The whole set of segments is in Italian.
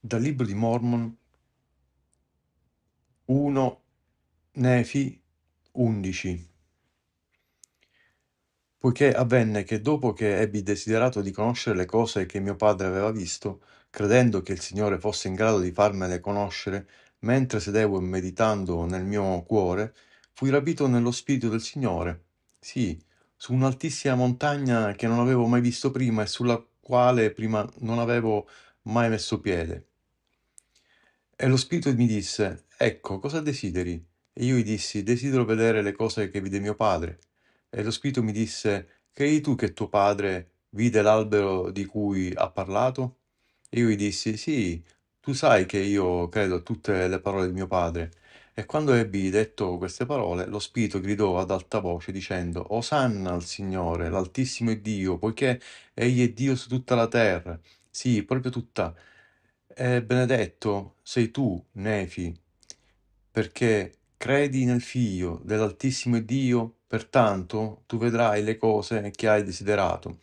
dal Libro di Mormon 1 Nefi 11 Poiché avvenne che dopo che ebbi desiderato di conoscere le cose che mio padre aveva visto, credendo che il Signore fosse in grado di farmele conoscere, mentre sedevo meditando nel mio cuore, fui rapito nello Spirito del Signore, sì, su un'altissima montagna che non avevo mai visto prima e sulla quale prima non avevo mai messo piede. E lo spirito mi disse, ecco, cosa desideri? E io gli dissi, desidero vedere le cose che vide mio padre. E lo spirito mi disse, credi tu che tuo padre vide l'albero di cui ha parlato? E io gli dissi, sì, tu sai che io credo a tutte le parole di mio padre. E quando ebbi detto queste parole, lo Spirito gridò ad alta voce dicendo, Osanna al Signore, l'Altissimo è Dio, poiché Egli è Dio su tutta la terra. Sì, proprio tutta. E eh, benedetto sei tu, Nefi, perché credi nel Figlio dell'Altissimo Dio, pertanto tu vedrai le cose che hai desiderato.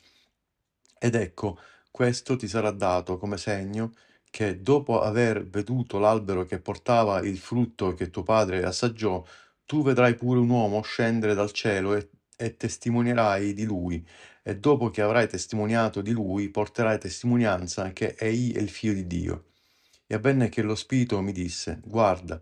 Ed ecco, questo ti sarà dato come segno che dopo aver veduto l'albero che portava il frutto che tuo padre assaggiò, tu vedrai pure un uomo scendere dal cielo e, e testimonierai di lui, e dopo che avrai testimoniato di lui, porterai testimonianza che egli è il figlio di Dio. E avvenne che lo Spirito mi disse, guarda,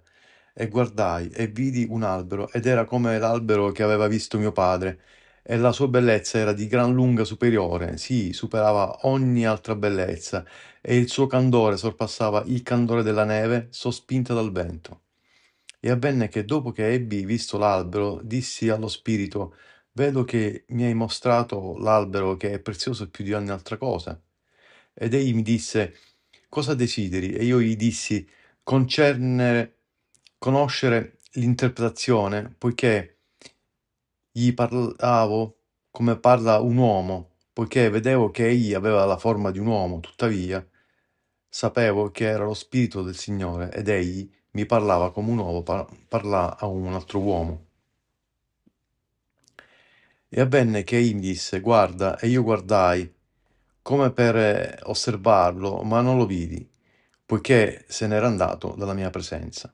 e guardai, e vidi un albero, ed era come l'albero che aveva visto mio padre, e la sua bellezza era di gran lunga superiore, sì, superava ogni altra bellezza, e il suo candore sorpassava il candore della neve sospinta dal vento. E avvenne che dopo che ebbi visto l'albero, dissi allo spirito, Vedo che mi hai mostrato l'albero che è prezioso più di ogni altra cosa. Ed egli mi disse, cosa desideri? E io gli dissi, concernere, conoscere l'interpretazione, poiché gli parlavo come parla un uomo, poiché vedevo che egli aveva la forma di un uomo, tuttavia sapevo che era lo spirito del Signore ed egli mi parlava come un uomo parla a un altro uomo. E avvenne che ei mi disse, Guarda, e io guardai, come per eh, osservarlo, ma non lo vidi, poiché se n'era andato dalla mia presenza.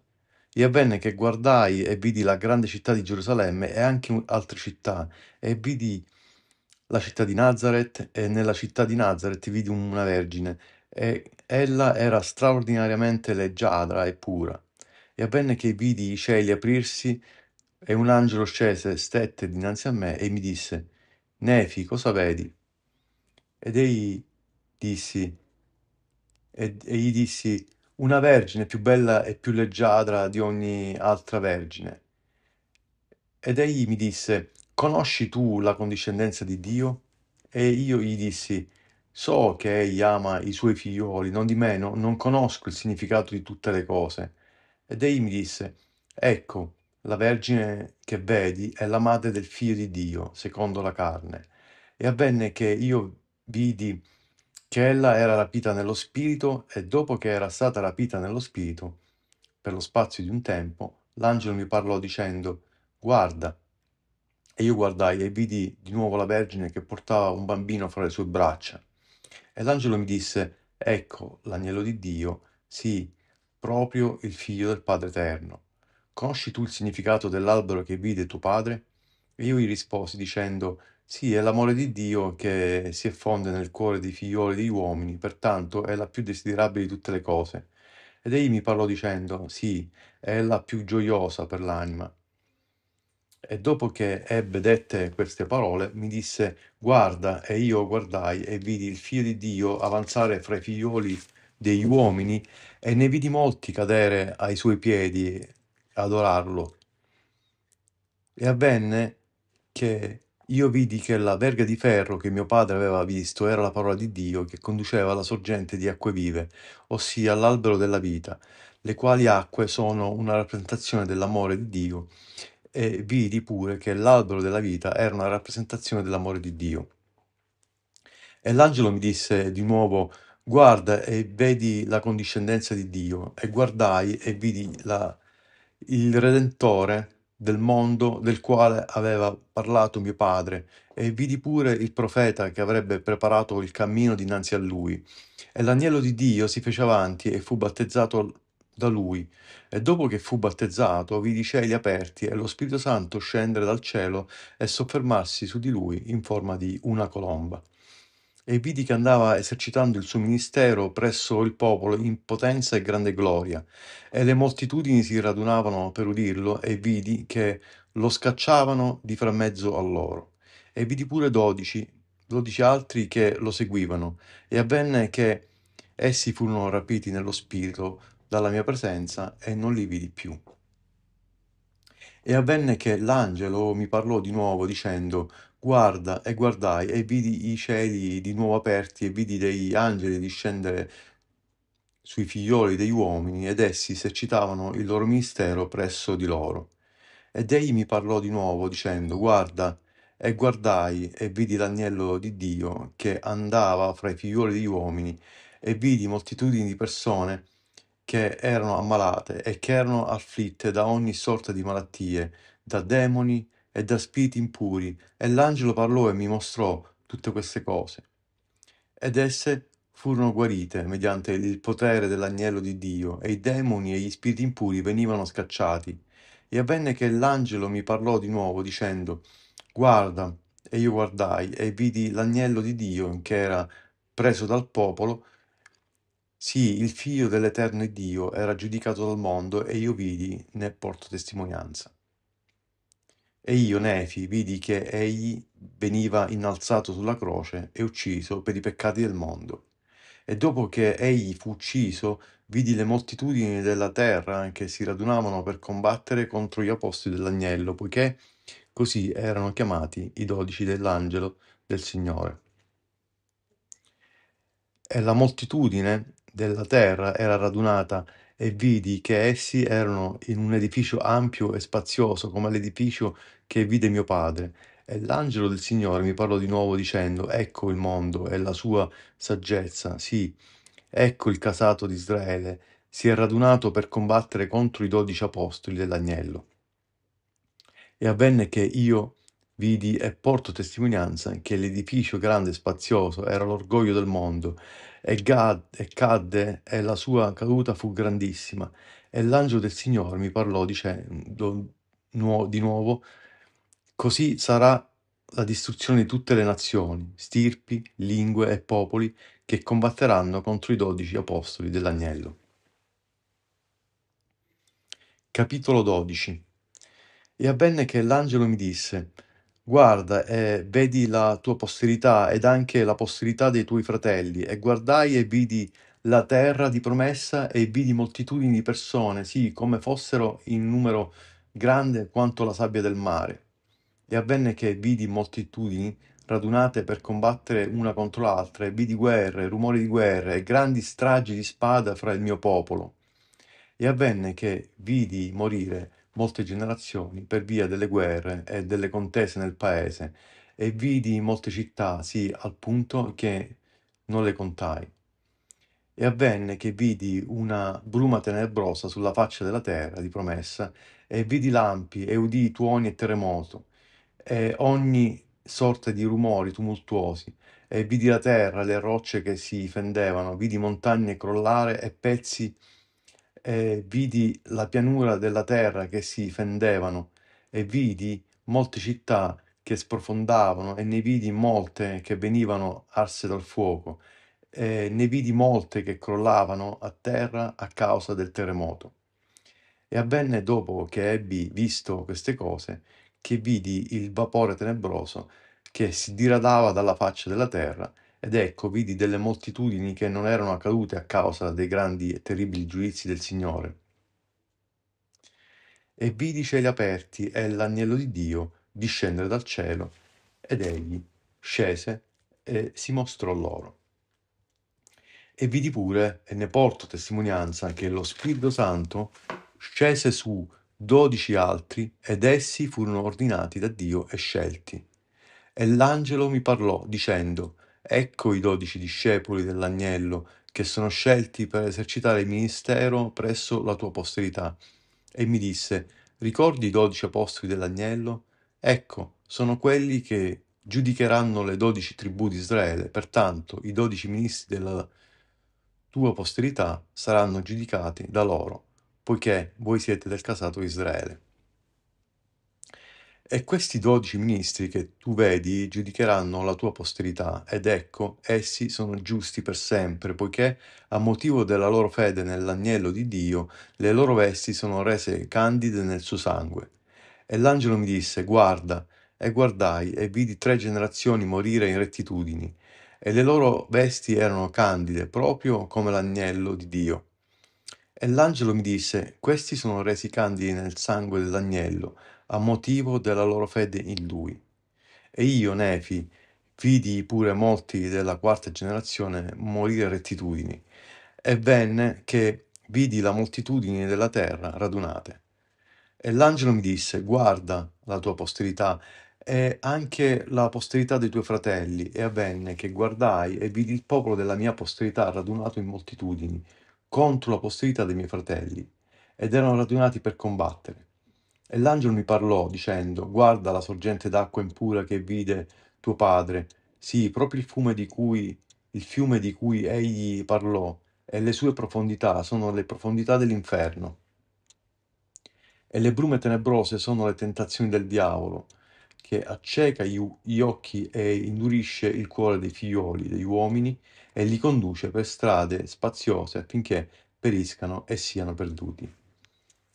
E avvenne che guardai e vidi la grande città di Gerusalemme e anche altre città, e vidi la città di Nazareth, e nella città di Nazareth vidi una vergine, e ella era straordinariamente leggiadra e pura. E avvenne che vidi i cieli aprirsi e un angelo scese stette dinanzi a me e mi disse Nefi cosa vedi? Ed egli dissi ed egli dissi una vergine più bella e più leggiadra di ogni altra vergine. Ed egli mi disse conosci tu la condiscendenza di Dio? E io gli dissi So che egli ama i suoi figlioli, non di meno non conosco il significato di tutte le cose. Ed egli mi disse, ecco, la vergine che vedi è la madre del figlio di Dio, secondo la carne. E avvenne che io vidi che ella era rapita nello spirito e dopo che era stata rapita nello spirito, per lo spazio di un tempo, l'angelo mi parlò dicendo, guarda. E io guardai e vidi di nuovo la Vergine che portava un bambino fra le sue braccia. E l'angelo mi disse, ecco l'agnello di Dio, sì, proprio il figlio del Padre Eterno. Conosci tu il significato dell'albero che vide tuo padre? E io gli risposi dicendo, sì, è l'amore di Dio che si effonde nel cuore dei figlioli degli uomini, pertanto è la più desiderabile di tutte le cose. Ed egli mi parlò dicendo, sì, è la più gioiosa per l'anima. E dopo che ebbe dette queste parole, mi disse, guarda, e io guardai e vidi il figlio di Dio avanzare fra i figlioli degli uomini, e ne vidi molti cadere ai suoi piedi adorarlo. E avvenne che io vidi che la verga di ferro che mio padre aveva visto era la parola di Dio che conduceva alla sorgente di acque vive, ossia all'albero della vita, le quali acque sono una rappresentazione dell'amore di Dio, e vidi pure che l'albero della vita era una rappresentazione dell'amore di Dio. E l'angelo mi disse di nuovo, guarda e vedi la condiscendenza di Dio, e guardai e vidi la il Redentore del mondo del quale aveva parlato mio padre, e vidi pure il profeta che avrebbe preparato il cammino dinanzi a lui. E l'agnello di Dio si fece avanti e fu battezzato da lui. E dopo che fu battezzato, vidi i cieli aperti e lo Spirito Santo scendere dal cielo e soffermarsi su di lui in forma di una colomba e vidi che andava esercitando il suo ministero presso il popolo in potenza e grande gloria. E le moltitudini si radunavano per udirlo, e vidi che lo scacciavano di fra mezzo a loro. E vidi pure dodici, dodici altri che lo seguivano, e avvenne che essi furono rapiti nello spirito dalla mia presenza e non li vidi più. E avvenne che l'angelo mi parlò di nuovo dicendo, Guarda e guardai e vidi i cieli di nuovo aperti e vidi degli angeli discendere sui figliuoli degli uomini ed essi esercitavano il loro ministero presso di loro. Ed egli mi parlò di nuovo dicendo, guarda, e guardai e vidi l'agnello di Dio che andava fra i figliuoli degli uomini e vidi moltitudini di persone che erano ammalate e che erano afflitte da ogni sorta di malattie, da demoni, e da spiriti impuri, e l'angelo parlò e mi mostrò tutte queste cose. Ed esse furono guarite mediante il potere dell'agnello di Dio, e i demoni e gli spiriti impuri venivano scacciati. E avvenne che l'angelo mi parlò di nuovo, dicendo, Guarda, e io guardai, e vidi l'agnello di Dio che era preso dal popolo, sì, il figlio dell'Eterno Dio era giudicato dal mondo, e io vidi, ne porto testimonianza. E io, Nefi, vidi che egli veniva innalzato sulla croce e ucciso per i peccati del mondo. E dopo che egli fu ucciso, vidi le moltitudini della terra che si radunavano per combattere contro gli apostoli dell'agnello, poiché così erano chiamati i dodici dell'angelo del Signore. E la moltitudine della terra era radunata e vidi che essi erano in un edificio ampio e spazioso come l'edificio che vide mio padre. E l'angelo del Signore mi parlò di nuovo dicendo, ecco il mondo e la sua saggezza, sì, ecco il casato di Israele, si è radunato per combattere contro i dodici apostoli dell'agnello. E avvenne che io vidi e porto testimonianza che l'edificio grande e spazioso era l'orgoglio del mondo e, e cadde e la sua caduta fu grandissima. E l'angelo del Signore mi parlò dicendo di nuovo, così sarà la distruzione di tutte le nazioni, stirpi, lingue e popoli che combatteranno contro i dodici apostoli dell'agnello. Capitolo 12 E avvenne che l'angelo mi disse, Guarda e eh, vedi la tua posterità ed anche la posterità dei tuoi fratelli, e guardai e vidi la terra di promessa e vidi moltitudini di persone, sì, come fossero in numero grande quanto la sabbia del mare. E avvenne che vidi moltitudini radunate per combattere una contro l'altra, e vidi guerre, rumori di guerre, e grandi stragi di spada fra il mio popolo. E avvenne che vidi morire molte generazioni per via delle guerre e delle contese nel paese e vidi molte città sì al punto che non le contai. E avvenne che vidi una bruma tenebrosa sulla faccia della terra di promessa e vidi lampi e udii tuoni e terremoto e ogni sorta di rumori tumultuosi e vidi la terra, le rocce che si fendevano, vidi montagne crollare e pezzi e vidi la pianura della terra che si fendevano, e vidi molte città che sprofondavano, e ne vidi molte che venivano arse dal fuoco, e ne vidi molte che crollavano a terra a causa del terremoto. E avvenne dopo che ebbi visto queste cose, che vidi il vapore tenebroso che si diradava dalla faccia della terra, ed ecco, vidi delle moltitudini che non erano accadute a causa dei grandi e terribili giudizi del Signore. E vidi i cieli aperti e l'agnello di Dio discendere dal cielo, ed egli scese e si mostrò loro. E vidi pure, e ne porto testimonianza, che lo Spirito Santo scese su dodici altri, ed essi furono ordinati da Dio e scelti. E l'angelo mi parlò, dicendo, Ecco i dodici discepoli dell'agnello che sono scelti per esercitare il ministero presso la tua posterità. E mi disse, ricordi i dodici apostoli dell'agnello? Ecco, sono quelli che giudicheranno le dodici tribù di Israele, pertanto i dodici ministri della tua posterità saranno giudicati da loro, poiché voi siete del casato Israele. E questi dodici ministri che tu vedi giudicheranno la tua posterità, ed ecco, essi sono giusti per sempre, poiché a motivo della loro fede nell'agnello di Dio, le loro vesti sono rese candide nel suo sangue. E l'angelo mi disse, guarda, e guardai, e vidi tre generazioni morire in rettitudini, e le loro vesti erano candide, proprio come l'agnello di Dio. E l'angelo mi disse, questi sono resi candidi nel sangue dell'agnello, a motivo della loro fede in lui. E io, Nefi, vidi pure molti della quarta generazione morire rettitudini, e venne che vidi la moltitudine della terra radunate. E l'angelo mi disse, guarda la tua posterità e anche la posterità dei tuoi fratelli. E avvenne che guardai e vidi il popolo della mia posterità radunato in moltitudini contro la posterità dei miei fratelli, ed erano radunati per combattere. E l'angelo mi parlò dicendo, guarda la sorgente d'acqua impura che vide tuo padre, sì, proprio il fiume di cui, il fiume di cui egli parlò, e le sue profondità sono le profondità dell'inferno. E le brume tenebrose sono le tentazioni del diavolo, che acceca gli occhi e indurisce il cuore dei figlioli degli uomini e li conduce per strade spaziose affinché periscano e siano perduti.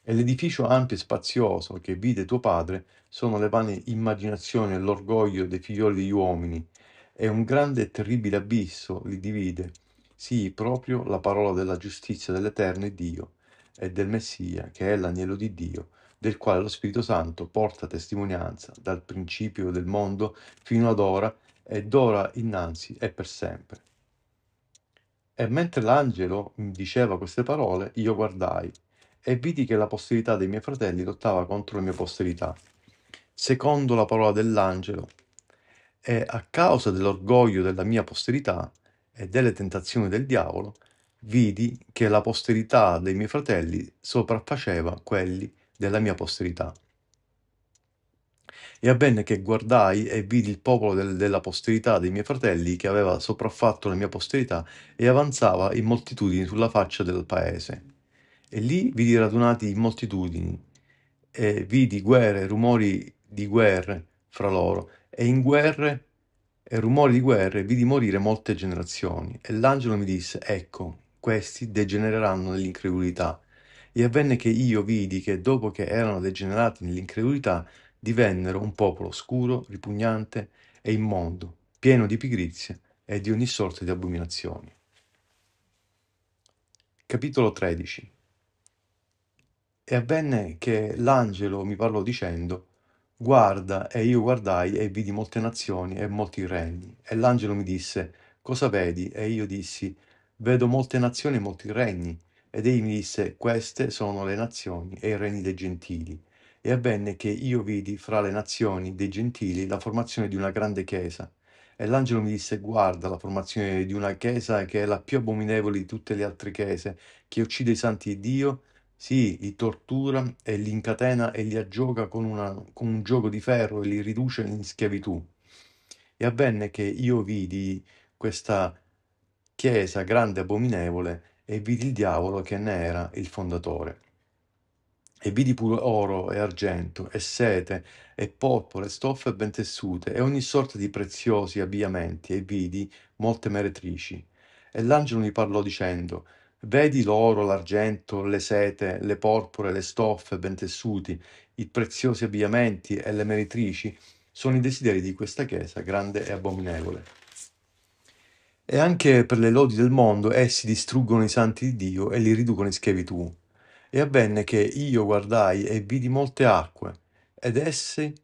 E l'edificio ampio e spazioso che vide tuo padre sono le vane immaginazioni e l'orgoglio dei figlioli degli uomini, e un grande e terribile abisso li divide. Sì, proprio la parola della giustizia dell'Eterno Dio e del Messia, che è l'agnello di Dio, del quale lo Spirito Santo porta testimonianza dal principio del mondo fino ad ora ed ora innanzi e per sempre. E mentre l'angelo diceva queste parole, io guardai e vidi che la posterità dei miei fratelli lottava contro la mia posterità, secondo la parola dell'angelo, e a causa dell'orgoglio della mia posterità e delle tentazioni del diavolo, vidi che la posterità dei miei fratelli sopraffaceva quelli della mia posterità. E avvenne che guardai e vidi il popolo del, della posterità dei miei fratelli che aveva sopraffatto la mia posterità e avanzava in moltitudini sulla faccia del paese e lì vidi radunati in moltitudini, e vidi guerre, rumori di guerre fra loro, e in guerre e rumori di guerre vidi morire molte generazioni. E l'angelo mi disse, ecco, questi degenereranno nell'incredulità. E avvenne che io vidi che dopo che erano degenerati nell'incredulità, divennero un popolo oscuro, ripugnante e immondo, pieno di pigrizia e di ogni sorta di abominazioni. Capitolo 13 e avvenne che l'angelo mi parlò dicendo, Guarda, e io guardai e vidi molte nazioni e molti regni. E l'angelo mi disse, Cosa vedi? E io dissi, Vedo molte nazioni e molti regni. Ed egli mi disse, Queste sono le nazioni e i regni dei gentili. E avvenne che io vidi fra le nazioni dei gentili la formazione di una grande chiesa. E l'angelo mi disse, guarda la formazione di una chiesa che è la più abominevole di tutte le altre chiese, che uccide i santi di Dio sì, li tortura e li incatena e li aggioca con, una- con un gioco di ferro e li riduce in schiavitù. E avvenne che io vidi questa chiesa grande e abominevole e vidi il diavolo che ne era il fondatore. E vidi pure oro e argento e sete e porpora e stoffe ben tessute e ogni sorta di preziosi abbigliamenti e vidi molte meretrici. E l'angelo mi parlò dicendo, Vedi l'oro, l'argento, le sete, le porpore, le stoffe ben tessuti, i preziosi abbigliamenti e le meretrici sono i desideri di questa chiesa grande e abominevole. E anche per le lodi del mondo essi distruggono i santi di Dio e li riducono in schiavitù. E avvenne che io guardai e vidi molte acque, ed esse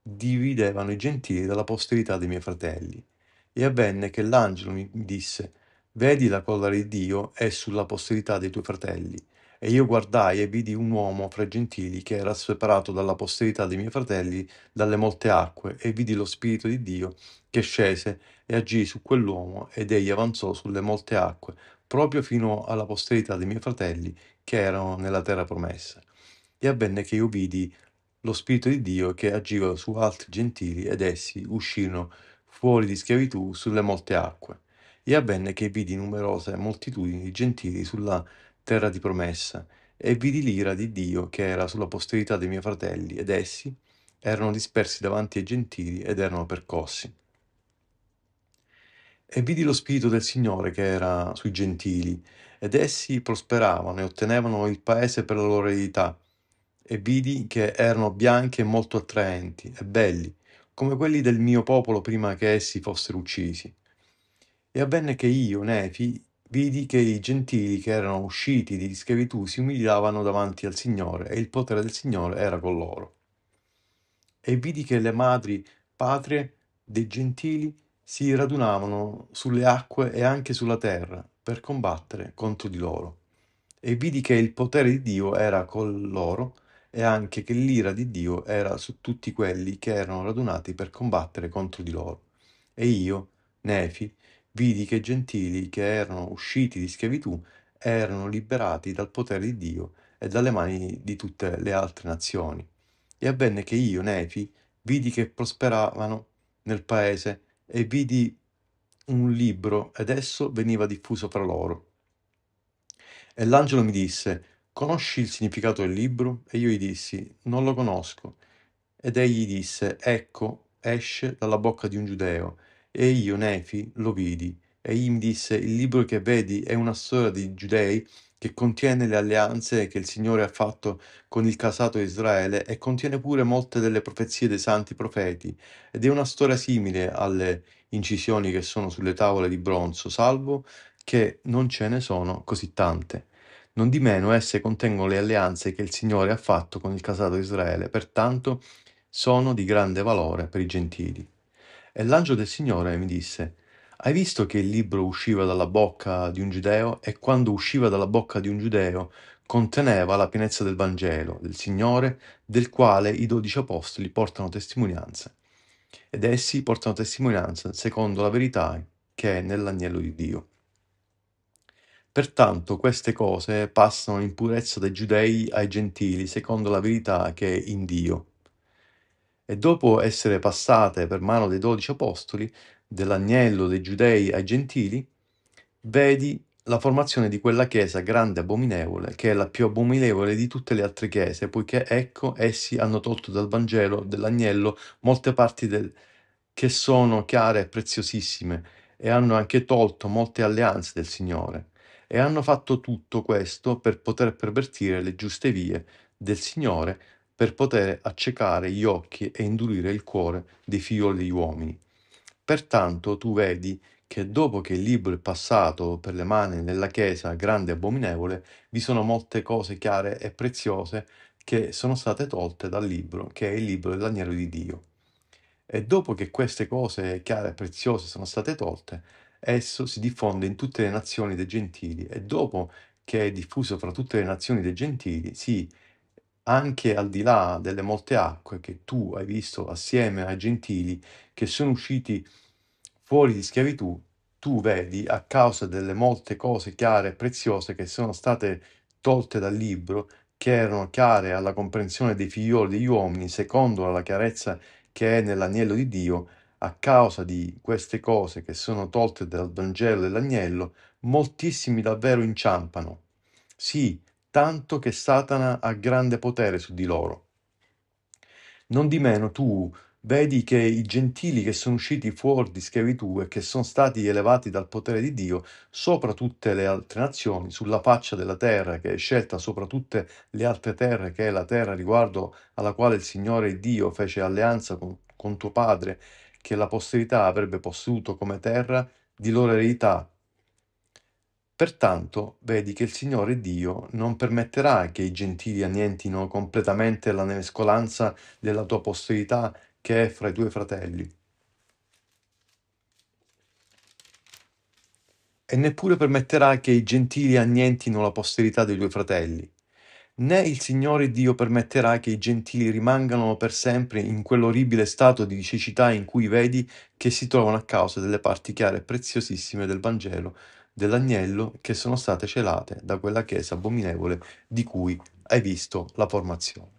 dividevano i gentili dalla posterità dei miei fratelli. E avvenne che l'angelo mi disse, Vedi la collera di Dio è sulla posterità dei tuoi fratelli. E io guardai e vidi un uomo fra i gentili che era separato dalla posterità dei miei fratelli dalle molte acque, e vidi lo Spirito di Dio che scese e agì su quell'uomo, ed egli avanzò sulle molte acque, proprio fino alla posterità dei miei fratelli che erano nella terra promessa. E avvenne che io vidi lo Spirito di Dio che agiva su altri gentili, ed essi uscirono fuori di schiavitù sulle molte acque. E avvenne che vidi numerose moltitudini di gentili sulla terra di promessa, e vidi l'ira di Dio che era sulla posterità dei miei fratelli, ed essi erano dispersi davanti ai gentili ed erano percossi. E vidi lo spirito del Signore che era sui gentili, ed essi prosperavano e ottenevano il paese per la loro eredità. E vidi che erano bianchi e molto attraenti e belli, come quelli del mio popolo prima che essi fossero uccisi. E avvenne che io, Nefi, vidi che i gentili che erano usciti di schiavitù si umiliavano davanti al Signore, e il potere del Signore era con loro. E vidi che le madri patrie dei gentili si radunavano sulle acque e anche sulla terra per combattere contro di loro. E vidi che il potere di Dio era con loro e anche che l'ira di Dio era su tutti quelli che erano radunati per combattere contro di loro. E io, Nefi, vidi che i gentili che erano usciti di schiavitù erano liberati dal potere di Dio e dalle mani di tutte le altre nazioni. E avvenne che io, Nefi, vidi che prosperavano nel paese e vidi un libro ed esso veniva diffuso fra loro. E l'angelo mi disse, conosci il significato del libro? E io gli dissi, non lo conosco. Ed egli disse, ecco, esce dalla bocca di un giudeo e io, Nefi, lo vidi, egli mi disse, il libro che vedi è una storia dei giudei che contiene le alleanze che il Signore ha fatto con il casato Israele e contiene pure molte delle profezie dei santi profeti ed è una storia simile alle incisioni che sono sulle tavole di bronzo, salvo che non ce ne sono così tante. Non di meno esse contengono le alleanze che il Signore ha fatto con il casato Israele, pertanto sono di grande valore per i gentili. E l'angelo del Signore mi disse, hai visto che il libro usciva dalla bocca di un giudeo e quando usciva dalla bocca di un giudeo conteneva la pienezza del Vangelo del Signore, del quale i dodici apostoli portano testimonianza. Ed essi portano testimonianza secondo la verità che è nell'agnello di Dio. Pertanto queste cose passano in purezza dai giudei ai gentili secondo la verità che è in Dio e dopo essere passate per mano dei dodici apostoli, dell'agnello dei giudei ai gentili, vedi la formazione di quella chiesa grande e abominevole, che è la più abominevole di tutte le altre chiese, poiché ecco essi hanno tolto dal Vangelo dell'agnello molte parti del... che sono chiare e preziosissime, e hanno anche tolto molte alleanze del Signore, e hanno fatto tutto questo per poter pervertire le giuste vie del Signore per poter accecare gli occhi e indurire il cuore dei figlioli degli uomini. Pertanto tu vedi che dopo che il libro è passato per le mani della Chiesa grande e abominevole, vi sono molte cose chiare e preziose che sono state tolte dal libro, che è il libro dell'agnello di Dio. E dopo che queste cose chiare e preziose sono state tolte, esso si diffonde in tutte le nazioni dei gentili e dopo che è diffuso fra tutte le nazioni dei gentili, si anche al di là delle molte acque che tu hai visto assieme ai gentili che sono usciti fuori di schiavitù, tu vedi, a causa delle molte cose chiare e preziose che sono state tolte dal libro, che erano chiare alla comprensione dei figlioli degli uomini, secondo la chiarezza che è nell'agnello di Dio, a causa di queste cose che sono tolte dal Vangelo dell'agnello, moltissimi davvero inciampano. Sì, tanto che Satana ha grande potere su di loro. Non di meno tu vedi che i gentili che sono usciti fuori di schiavitù e che sono stati elevati dal potere di Dio sopra tutte le altre nazioni, sulla faccia della terra che è scelta sopra tutte le altre terre, che è la terra riguardo alla quale il Signore Dio fece alleanza con, con tuo padre, che la posterità avrebbe posseduto come terra di loro eredità Pertanto vedi che il Signore Dio non permetterà che i gentili annientino completamente la mescolanza della tua posterità che è fra i tuoi fratelli. E neppure permetterà che i gentili annientino la posterità dei tuoi fratelli. Né il Signore Dio permetterà che i gentili rimangano per sempre in quell'orribile stato di cecità in cui vedi che si trovano a causa delle parti chiare e preziosissime del Vangelo dell'agnello che sono state celate da quella chiesa abominevole di cui hai visto la formazione.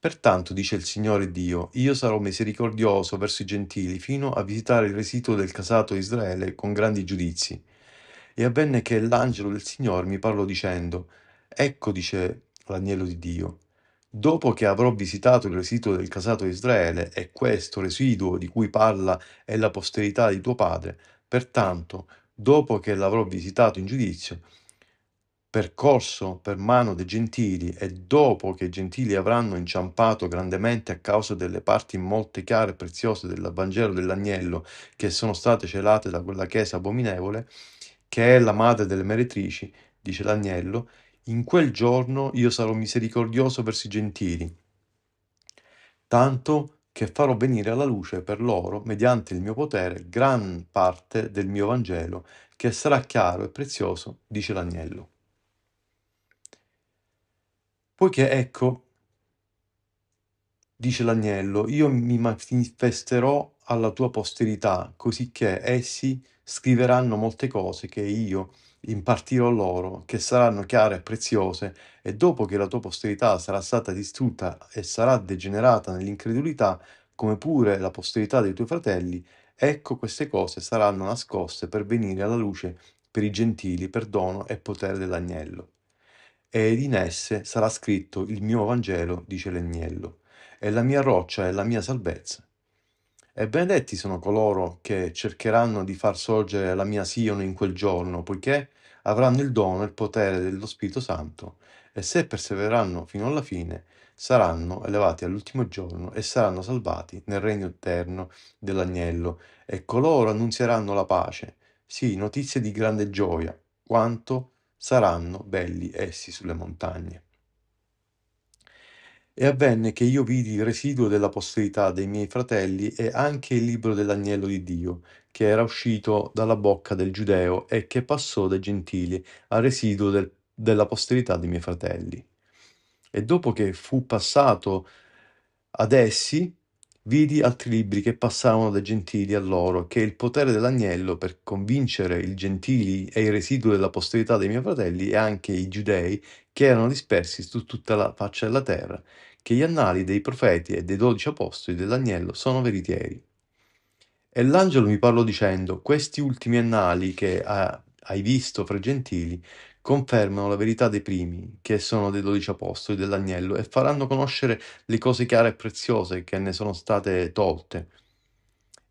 Pertanto, dice il Signore Dio, io sarò misericordioso verso i gentili fino a visitare il residuo del casato Israele con grandi giudizi. E avvenne che l'angelo del Signore mi parlò dicendo, ecco, dice l'agnello di Dio, dopo che avrò visitato il residuo del casato Israele, e questo residuo di cui parla è la posterità di tuo padre, pertanto dopo che l'avrò visitato in giudizio, percorso per mano dei gentili e dopo che i gentili avranno inciampato grandemente a causa delle parti molte chiare e preziose del Vangelo dell'agnello che sono state celate da quella chiesa abominevole, che è la madre delle meretrici, dice l'agnello, in quel giorno io sarò misericordioso verso i gentili, tanto che farò venire alla luce per loro, mediante il mio potere, gran parte del mio Vangelo, che sarà chiaro e prezioso, dice l'agnello. Poiché ecco, dice l'agnello, io mi manifesterò alla tua posterità, così che essi scriveranno molte cose che io, impartirò loro, che saranno chiare e preziose, e dopo che la tua posterità sarà stata distrutta e sarà degenerata nell'incredulità, come pure la posterità dei tuoi fratelli, ecco queste cose saranno nascoste per venire alla luce per i gentili, perdono e potere dell'agnello. Ed in esse sarà scritto il mio Vangelo, dice l'agnello, e la mia roccia e la mia salvezza. E benedetti sono coloro che cercheranno di far sorgere la mia Sion in quel giorno, poiché avranno il dono e il potere dello Spirito Santo, e se persevereranno fino alla fine, saranno elevati all'ultimo giorno e saranno salvati nel regno eterno dell'agnello, e coloro annunzieranno la pace, sì, notizie di grande gioia, quanto saranno belli essi sulle montagne. E avvenne che io vidi il residuo della posterità dei miei fratelli e anche il libro dell'agnello di Dio, che era uscito dalla bocca del giudeo e che passò dai gentili al residuo del, della posterità dei miei fratelli. E dopo che fu passato ad essi, vidi altri libri che passavano dai gentili a loro, che il potere dell'agnello per convincere i gentili e il residuo della posterità dei miei fratelli e anche i giudei che erano dispersi su tutta la faccia della terra che gli annali dei profeti e dei dodici apostoli dell'agnello sono veritieri. E l'angelo mi parlò dicendo, questi ultimi annali che ha, hai visto fra i gentili confermano la verità dei primi, che sono dei dodici apostoli dell'agnello, e faranno conoscere le cose chiare e preziose che ne sono state tolte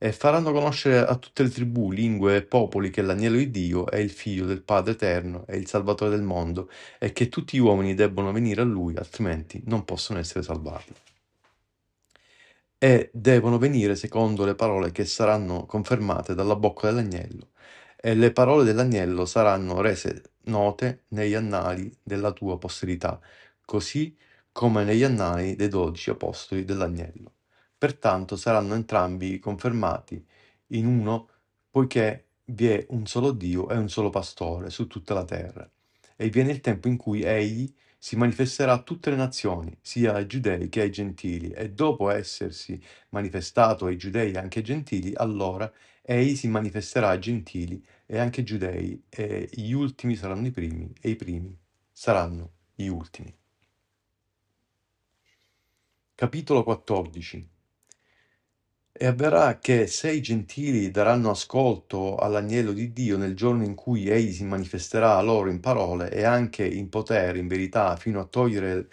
e faranno conoscere a tutte le tribù, lingue e popoli che l'agnello di Dio è il figlio del Padre eterno e il Salvatore del mondo e che tutti gli uomini debbono venire a lui, altrimenti non possono essere salvati. E devono venire secondo le parole che saranno confermate dalla bocca dell'agnello, e le parole dell'agnello saranno rese note negli annali della tua posterità, così come negli annali dei dodici apostoli dell'agnello. Pertanto saranno entrambi confermati in uno poiché vi è un solo Dio e un solo Pastore su tutta la terra. E viene il tempo in cui egli si manifesterà a tutte le nazioni, sia ai giudei che ai gentili, e dopo essersi manifestato ai giudei e anche ai gentili, allora egli si manifesterà ai gentili e anche ai giudei, e gli ultimi saranno i primi, e i primi saranno gli ultimi. Capitolo 14 e avverrà che se i gentili daranno ascolto all'agnello di Dio nel giorno in cui egli si manifesterà loro in parole e anche in potere, in verità, fino a togliere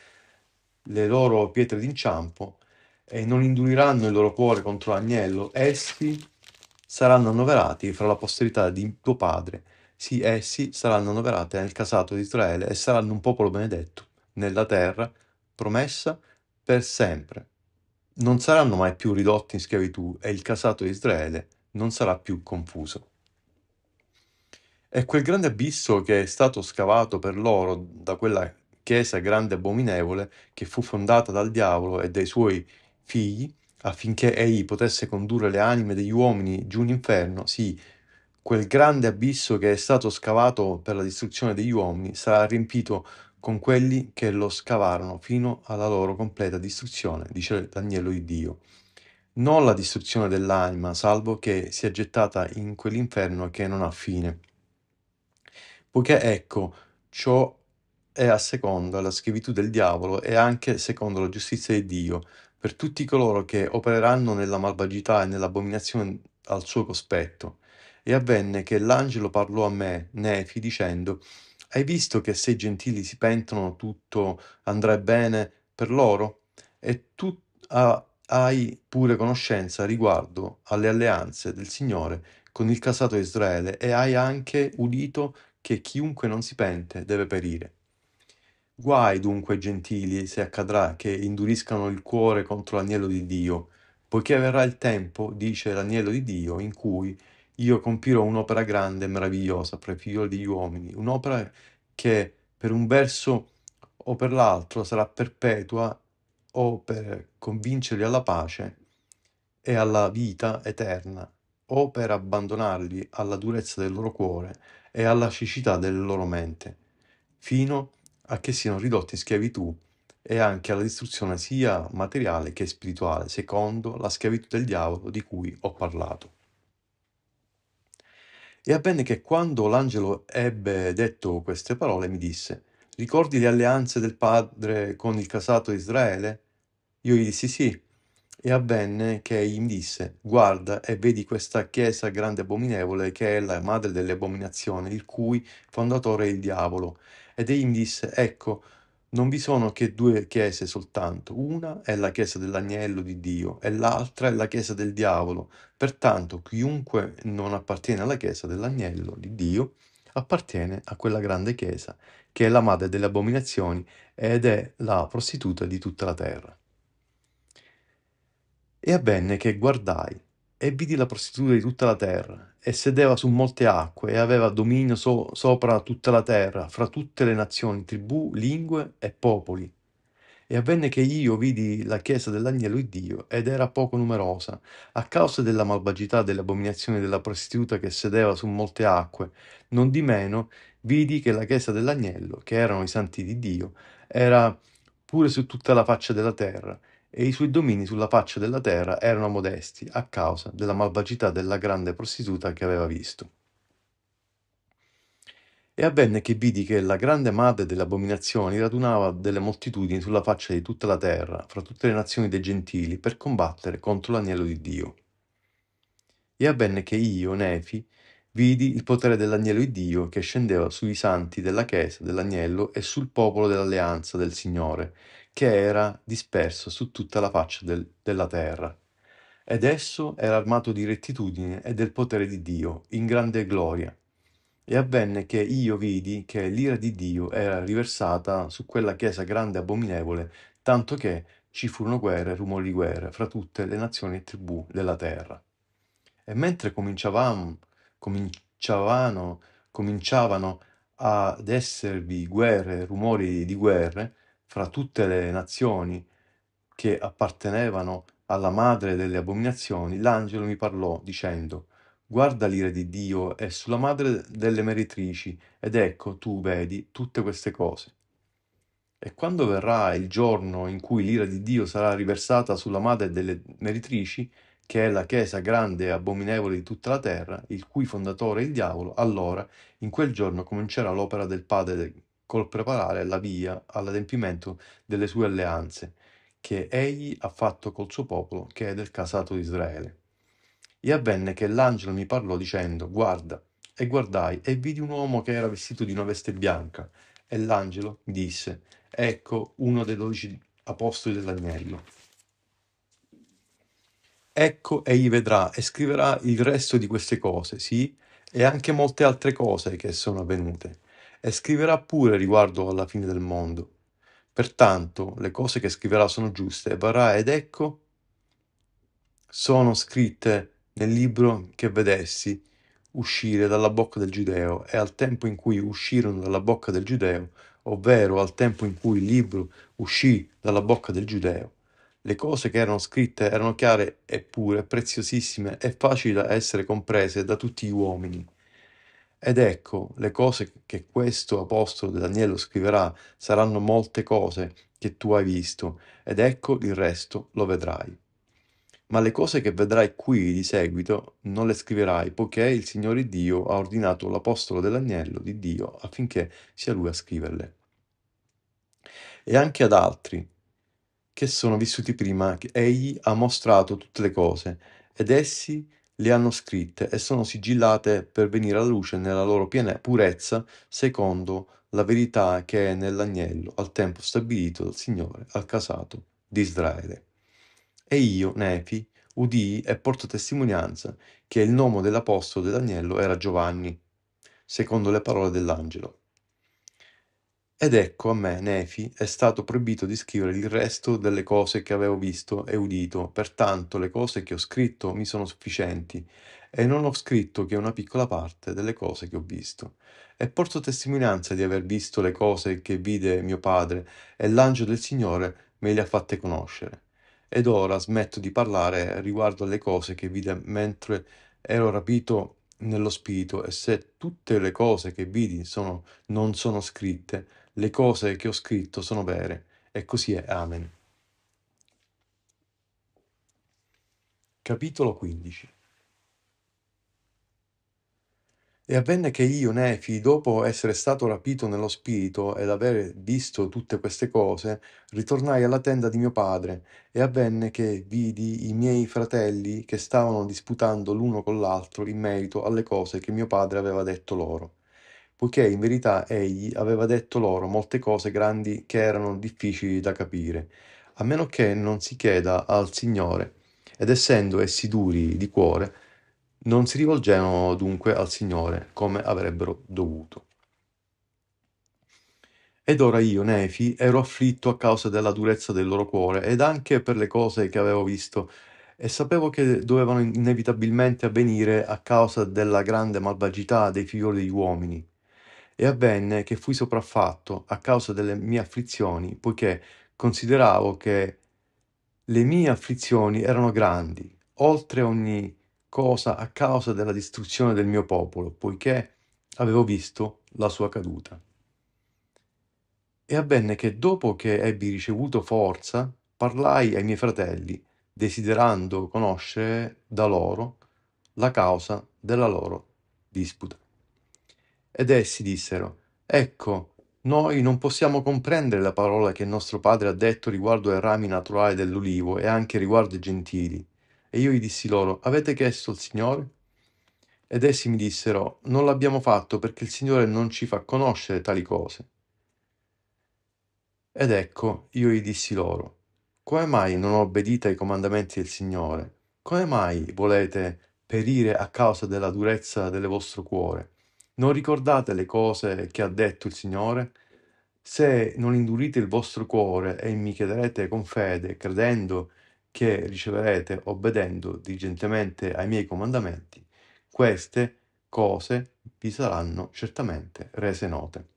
le loro pietre d'inciampo, e non induriranno il loro cuore contro l'agnello, essi saranno annoverati fra la posterità di tuo padre. Sì, essi saranno annoverati nel casato di Israele e saranno un popolo benedetto nella terra promessa per sempre non saranno mai più ridotti in schiavitù e il casato di Israele non sarà più confuso. E quel grande abisso che è stato scavato per loro da quella chiesa grande e abominevole che fu fondata dal diavolo e dai suoi figli affinché egli potesse condurre le anime degli uomini giù in inferno, sì, quel grande abisso che è stato scavato per la distruzione degli uomini sarà riempito con quelli che lo scavarono fino alla loro completa distruzione, dice l'agnello di Dio. Non la distruzione dell'anima, salvo che sia gettata in quell'inferno che non ha fine. Poiché ecco, ciò è a seconda la schiavitù del diavolo e anche secondo la giustizia di Dio, per tutti coloro che opereranno nella malvagità e nell'abominazione al suo cospetto. E avvenne che l'angelo parlò a me, Nefi, dicendo, hai visto che se i gentili si pentono tutto andrà bene per loro? E tu ah, hai pure conoscenza riguardo alle alleanze del Signore con il casato Israele e hai anche udito che chiunque non si pente deve perire. Guai dunque gentili se accadrà che induriscano il cuore contro l'agnello di Dio, poiché verrà il tempo, dice l'agnello di Dio, in cui io compirò un'opera grande e meravigliosa per i figlioli degli uomini, un'opera che per un verso o per l'altro sarà perpetua o per convincerli alla pace e alla vita eterna, o per abbandonarli alla durezza del loro cuore e alla cecità della loro mente, fino a che siano ridotti in schiavitù e anche alla distruzione sia materiale che spirituale, secondo la schiavitù del diavolo di cui ho parlato. E avvenne che quando l'angelo ebbe detto queste parole, mi disse, ricordi le alleanze del padre con il casato Israele? Io gli dissi sì. E avvenne che egli mi disse, guarda e vedi questa chiesa grande e abominevole che è la madre delle abominazioni, il cui fondatore è il diavolo. Ed egli mi disse, ecco, non vi sono che due chiese soltanto, una è la chiesa dell'agnello di Dio e l'altra è la chiesa del diavolo. Pertanto chiunque non appartiene alla chiesa dell'agnello di Dio appartiene a quella grande chiesa, che è la madre delle abominazioni ed è la prostituta di tutta la terra. E avvenne che guardai, e vidi la prostituta di tutta la terra, e sedeva su molte acque, e aveva dominio so sopra tutta la terra, fra tutte le nazioni, tribù, lingue e popoli. E avvenne che io vidi la chiesa dell'agnello di Dio, ed era poco numerosa, a causa della malvagità dell'abominazione della prostituta che sedeva su molte acque. Non di meno vidi che la chiesa dell'agnello, che erano i santi di Dio, era pure su tutta la faccia della terra, e i suoi domini sulla faccia della terra erano modesti a causa della malvagità della grande prostituta che aveva visto. E avvenne che vidi che la grande madre delle abominazioni radunava delle moltitudini sulla faccia di tutta la terra, fra tutte le nazioni dei gentili, per combattere contro l'agnello di Dio. E avvenne che io, Nefi, vidi il potere dell'agnello di Dio che scendeva sui santi della chiesa dell'agnello e sul popolo dell'alleanza del Signore, che era disperso su tutta la faccia del- della terra. Ed esso era armato di rettitudine e del potere di Dio, in grande gloria. E avvenne che io vidi che l'ira di Dio era riversata su quella chiesa grande e abominevole, tanto che ci furono guerre e rumori di guerra fra tutte le nazioni e tribù della terra. E mentre cominciavamo, cominciavano, cominciavano ad esservi guerre e rumori di guerre, fra tutte le nazioni che appartenevano alla madre delle abominazioni, l'angelo mi parlò, dicendo: Guarda l'ira di Dio è sulla madre delle meretrici, ed ecco tu vedi tutte queste cose. E quando verrà il giorno in cui l'ira di Dio sarà riversata sulla madre delle meretrici, che è la Chiesa grande e abominevole di tutta la terra, il cui fondatore è il diavolo, allora in quel giorno comincerà l'opera del padre col preparare la via all'adempimento delle sue alleanze, che egli ha fatto col suo popolo che è del casato di Israele. E avvenne che l'angelo mi parlò dicendo, guarda, e guardai, e vidi un uomo che era vestito di una veste bianca, e l'angelo mi disse, ecco uno dei dodici apostoli dell'agnello. Ecco, egli vedrà e scriverà il resto di queste cose, sì, e anche molte altre cose che sono avvenute e scriverà pure riguardo alla fine del mondo. Pertanto le cose che scriverà sono giuste e varrà ed ecco sono scritte nel libro che vedessi uscire dalla bocca del giudeo e al tempo in cui uscirono dalla bocca del giudeo, ovvero al tempo in cui il libro uscì dalla bocca del giudeo. Le cose che erano scritte erano chiare e pure, preziosissime e facili da essere comprese da tutti gli uomini. Ed ecco, le cose che questo apostolo Daniele scriverà saranno molte cose che tu hai visto, ed ecco il resto lo vedrai. Ma le cose che vedrai qui di seguito non le scriverai, poiché il Signore Dio ha ordinato l'apostolo dell'agnello di Dio affinché sia lui a scriverle. E anche ad altri che sono vissuti prima, egli ha mostrato tutte le cose, ed essi le hanno scritte e sono sigillate per venire alla luce nella loro piena purezza secondo la verità che è nell'agnello al tempo stabilito dal Signore al casato di Israele. E io, Nefi, udii e porto testimonianza che il nome dell'apostolo dell'agnello era Giovanni, secondo le parole dell'angelo. Ed ecco a me, Nefi, è stato proibito di scrivere il resto delle cose che avevo visto e udito, pertanto le cose che ho scritto mi sono sufficienti, e non ho scritto che una piccola parte delle cose che ho visto. E porto testimonianza di aver visto le cose che vide mio padre, e l'angelo del Signore me le ha fatte conoscere. Ed ora smetto di parlare riguardo alle cose che vide mentre ero rapito nello spirito, e se tutte le cose che vidi sono, non sono scritte, le cose che ho scritto sono vere, e così è. Amen. Capitolo 15 E avvenne che io, Nefi, dopo essere stato rapito nello spirito ed aver visto tutte queste cose, ritornai alla tenda di mio padre, e avvenne che vidi i miei fratelli che stavano disputando l'uno con l'altro in merito alle cose che mio padre aveva detto loro poiché in verità egli aveva detto loro molte cose grandi che erano difficili da capire, a meno che non si chieda al Signore. Ed essendo essi duri di cuore, non si rivolgevano dunque al Signore come avrebbero dovuto. Ed ora io, Nefi, ero afflitto a causa della durezza del loro cuore ed anche per le cose che avevo visto e sapevo che dovevano inevitabilmente avvenire a causa della grande malvagità dei figli degli uomini. E avvenne che fui sopraffatto a causa delle mie afflizioni, poiché consideravo che le mie afflizioni erano grandi, oltre ogni cosa a causa della distruzione del mio popolo, poiché avevo visto la sua caduta. E avvenne che dopo che ebbi ricevuto forza, parlai ai miei fratelli, desiderando conoscere da loro la causa della loro disputa. Ed essi dissero, Ecco, noi non possiamo comprendere la parola che nostro padre ha detto riguardo ai rami naturali dell'ulivo e anche riguardo ai gentili. E io gli dissi loro, avete chiesto al Signore? Ed essi mi dissero, non l'abbiamo fatto perché il Signore non ci fa conoscere tali cose. Ed ecco, io gli dissi loro, come mai non obbedite ai comandamenti del Signore? Come mai volete perire a causa della durezza del vostro cuore? Non ricordate le cose che ha detto il Signore? Se non indurite il vostro cuore e mi chiederete con fede, credendo che riceverete, obbedendo diligentemente ai miei comandamenti, queste cose vi saranno certamente rese note.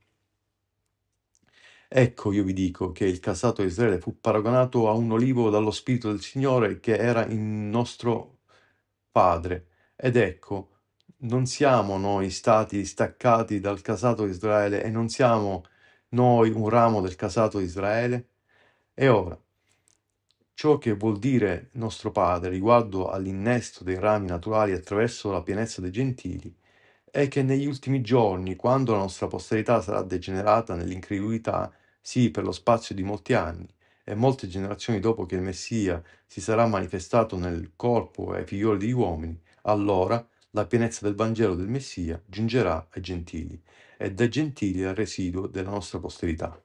Ecco io vi dico che il casato Israele fu paragonato a un olivo dallo Spirito del Signore che era in nostro Padre. Ed ecco, non siamo noi stati staccati dal casato di Israele e non siamo noi un ramo del casato di Israele? E ora, ciò che vuol dire nostro Padre riguardo all'innesto dei rami naturali attraverso la pienezza dei gentili è che negli ultimi giorni, quando la nostra posterità sarà degenerata nell'incredulità, sì, per lo spazio di molti anni, e molte generazioni dopo che il Messia si sarà manifestato nel corpo ai figlioli degli uomini, allora la pienezza del Vangelo del Messia giungerà ai gentili e dai gentili al residuo della nostra posterità.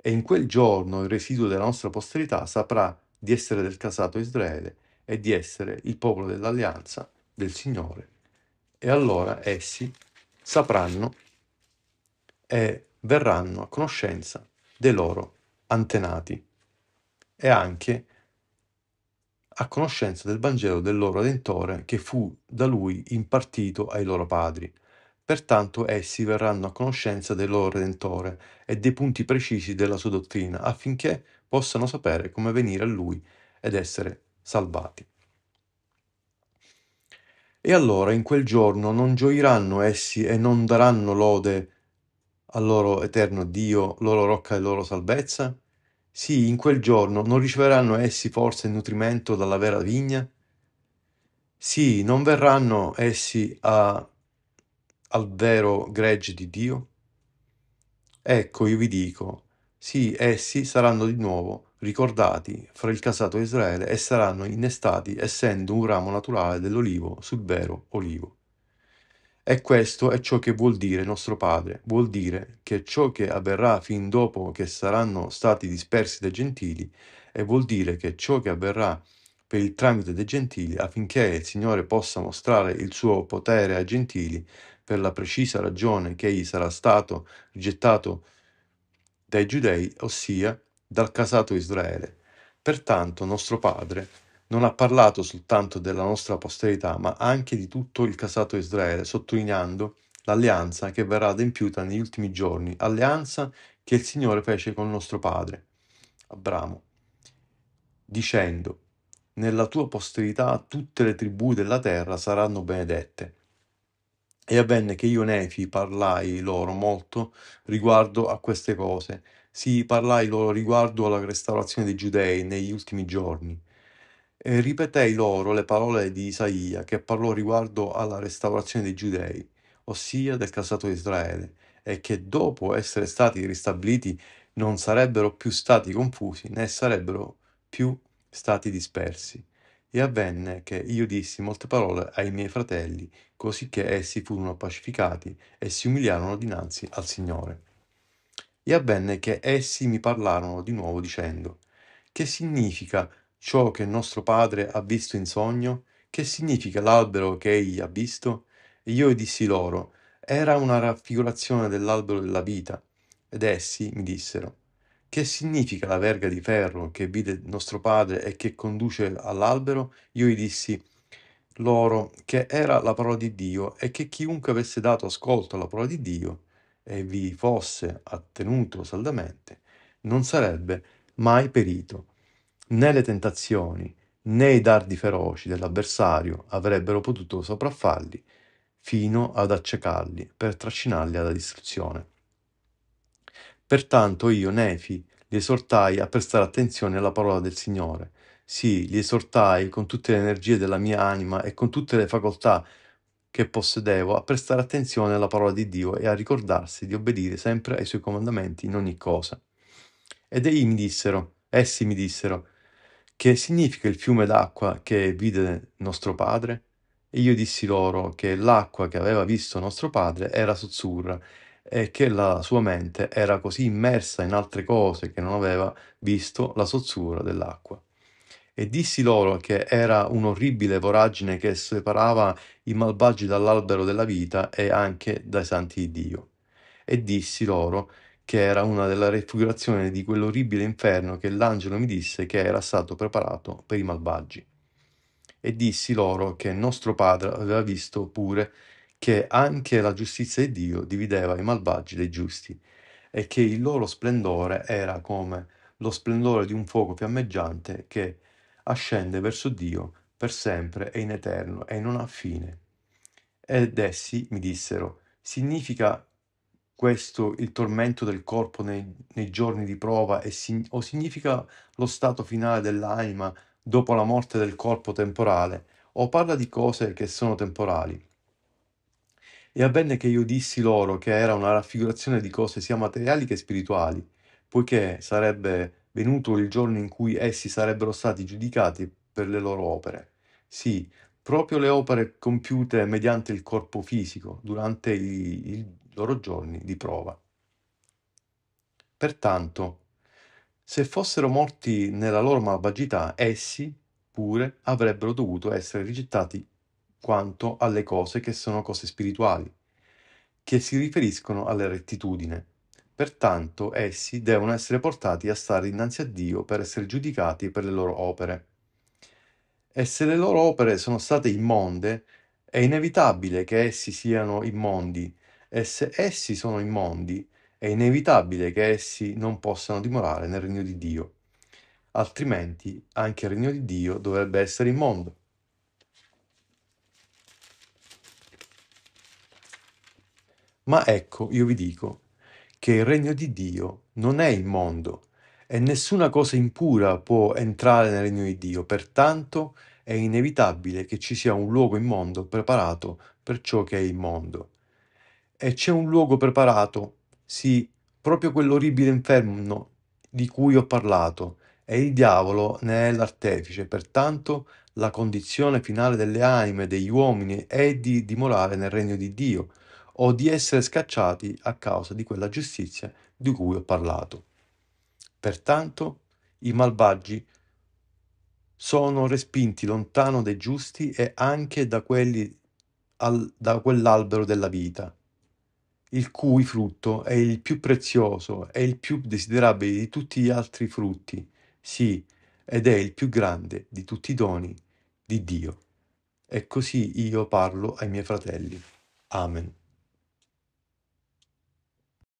E in quel giorno il residuo della nostra posterità saprà di essere del casato Israele e di essere il popolo dell'alleanza del Signore. E allora essi sapranno e verranno a conoscenza dei loro antenati e anche a conoscenza del Vangelo del loro Redentore che fu da lui impartito ai loro padri. Pertanto essi verranno a conoscenza del loro Redentore e dei punti precisi della sua dottrina, affinché possano sapere come venire a lui ed essere salvati. E allora in quel giorno non gioiranno essi e non daranno lode al loro eterno Dio, loro rocca e loro salvezza? Sì, in quel giorno non riceveranno essi forse nutrimento dalla vera vigna? Sì, non verranno essi a, al vero gregge di Dio? Ecco, io vi dico, sì, essi saranno di nuovo ricordati fra il casato Israele e saranno innestati essendo un ramo naturale dell'olivo sul vero olivo. E questo è ciò che vuol dire nostro Padre, vuol dire che ciò che avverrà fin dopo che saranno stati dispersi dai gentili, e vuol dire che ciò che avverrà per il tramite dei gentili, affinché il Signore possa mostrare il suo potere ai gentili, per la precisa ragione che egli sarà stato rigettato dai giudei, ossia dal casato Israele. Pertanto nostro Padre non ha parlato soltanto della nostra posterità, ma anche di tutto il casato Israele, sottolineando l'alleanza che verrà adempiuta negli ultimi giorni, alleanza che il Signore fece con il nostro padre, Abramo, dicendo, nella tua posterità tutte le tribù della terra saranno benedette. E avvenne che io Nefi parlai loro molto riguardo a queste cose, sì, parlai loro riguardo alla restaurazione dei giudei negli ultimi giorni, e eh, ripetei loro le parole di Isaia che parlò riguardo alla restaurazione dei giudei, ossia del casato di Israele, e che dopo essere stati ristabiliti non sarebbero più stati confusi né sarebbero più stati dispersi. E avvenne che io dissi molte parole ai miei fratelli, così che essi furono pacificati e si umiliarono dinanzi al Signore. E avvenne che essi mi parlarono di nuovo dicendo, che significa ciò che nostro padre ha visto in sogno? Che significa l'albero che egli ha visto? E io dissi loro, era una raffigurazione dell'albero della vita. Ed essi mi dissero, che significa la verga di ferro che vide nostro padre e che conduce all'albero? Io gli dissi loro che era la parola di Dio e che chiunque avesse dato ascolto alla parola di Dio e vi fosse attenuto saldamente, non sarebbe mai perito. Né le tentazioni, né i dardi feroci dell'avversario avrebbero potuto sopraffarli fino ad accecarli per trascinarli alla distruzione. Pertanto io, Nefi, li esortai a prestare attenzione alla parola del Signore. Sì, li esortai con tutte le energie della mia anima e con tutte le facoltà che possedevo a prestare attenzione alla parola di Dio e a ricordarsi di obbedire sempre ai suoi comandamenti in ogni cosa. Ed egli mi dissero, essi mi dissero, che significa il fiume d'acqua che vide nostro padre? E io dissi loro che l'acqua che aveva visto nostro padre era Suzzurra e che la sua mente era così immersa in altre cose che non aveva visto la sozzura dell'acqua. E dissi loro che era un'orribile voragine che separava i malvagi dall'albero della vita e anche dai santi di Dio. E dissi loro che era una della raffigurazione di quell'orribile inferno che l'angelo mi disse che era stato preparato per i malvagi. E dissi loro che nostro padre aveva visto pure che anche la giustizia di Dio divideva i malvagi dai giusti, e che il loro splendore era come lo splendore di un fuoco fiammeggiante che ascende verso Dio per sempre e in eterno e non ha fine. Ed essi mi dissero, significa questo il tormento del corpo nei, nei giorni di prova e, o significa lo stato finale dell'anima dopo la morte del corpo temporale, o parla di cose che sono temporali. E avvenne che io dissi loro che era una raffigurazione di cose sia materiali che spirituali, poiché sarebbe venuto il giorno in cui essi sarebbero stati giudicati per le loro opere. Sì, proprio le opere compiute mediante il corpo fisico, durante il, il loro giorni di prova. Pertanto, se fossero morti nella loro malvagità, essi pure avrebbero dovuto essere rigettati quanto alle cose che sono cose spirituali, che si riferiscono alla rettitudine. Pertanto essi devono essere portati a stare innanzi a Dio per essere giudicati per le loro opere. E se le loro opere sono state immonde, è inevitabile che essi siano immondi, e se essi sono immondi, è inevitabile che essi non possano dimorare nel regno di Dio. Altrimenti anche il regno di Dio dovrebbe essere immondo. Ma ecco, io vi dico che il regno di Dio non è immondo e nessuna cosa impura può entrare nel regno di Dio, pertanto è inevitabile che ci sia un luogo immondo preparato per ciò che è immondo e c'è un luogo preparato, sì, proprio quell'orribile inferno di cui ho parlato, e il diavolo ne è l'artefice, pertanto la condizione finale delle anime degli uomini è di dimorare nel regno di Dio o di essere scacciati a causa di quella giustizia di cui ho parlato. Pertanto i malvagi sono respinti lontano dai giusti e anche da, quelli al, da quell'albero della vita il cui frutto è il più prezioso e il più desiderabile di tutti gli altri frutti, sì, ed è il più grande di tutti i doni di Dio. E così io parlo ai miei fratelli. Amen.